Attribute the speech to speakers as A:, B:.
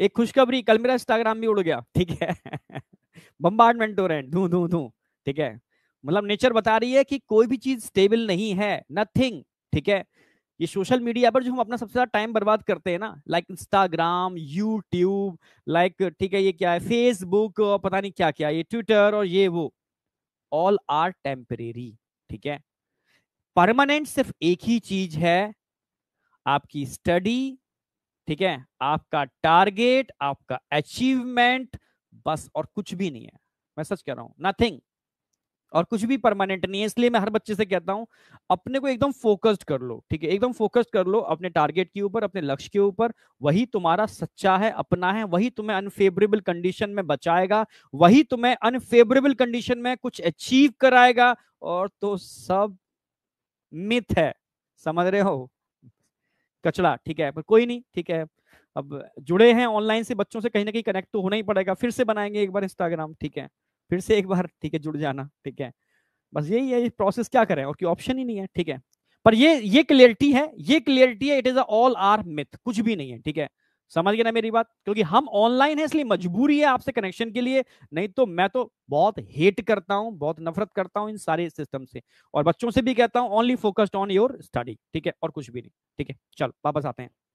A: एक खुशखबरी कल मेरा इंस्टाग्राम भी उड़ गया ठीक है बम्बार्डमेंट हो रहे हैं धू धू धू ठीक है मतलब नेचर बता रही है कि कोई भी चीज स्टेबल नहीं है नथिंग ठीक है ये सोशल मीडिया पर जो हम अपना सबसे ज्यादा टाइम बर्बाद करते हैं ना लाइक इंस्टाग्राम यूट्यूब लाइक ठीक है ये क्या है फेसबुक और पता नहीं क्या क्या ये ट्विटर और ये वो ऑल आर टेम्परेरी ठीक है परमानेंट सिर्फ एक ही चीज है आपकी स्टडी ठीक है आपका टारगेट आपका अचीवमेंट बस और कुछ भी नहीं है मैं सच कह रहा हूं नथिंग और कुछ भी परमानेंट नहीं है इसलिए मैं हर बच्चे से कहता हूं अपने को एकदम फोकस्ड कर लो ठीक है एकदम फोकस्ड कर लो अपने टारगेट के ऊपर अपने लक्ष्य के ऊपर वही तुम्हारा सच्चा है अपना है वही तुम्हें अनफेवरेबल कंडीशन में बचाएगा वही तुम्हें अनफेवरेबल कंडीशन में कुछ अचीव कराएगा और तो सब मिथ है समझ रहे हो कचड़ा ठीक है पर कोई नहीं ठीक है अब जुड़े हैं ऑनलाइन से बच्चों से कहीं ना कहीं कनेक्ट तो होना ही पड़ेगा फिर से बनाएंगे एक बार इंस्टाग्राम ठीक है फिर से एक बार ठीक है जुड़ जाना ठीक है बस यही है ये प्रोसेस क्या करें और कोई ऑप्शन ही नहीं है ठीक है पर ये ये क्लियरिटी है ये क्लियरिटी है it is all are myth कुछ भी नहीं है ठीक है समझ गए ना मेरी बात क्योंकि हम ऑनलाइन है इसलिए मजबूरी है आपसे कनेक्शन के लिए नहीं तो मैं तो बहुत हेट करता हूं बहुत नफरत करता हूं इन सारे सिस्टम से और बच्चों से भी कहता हूं only focused on your study ठीक है और कुछ भी नहीं ठीक है चलो वापस आते हैं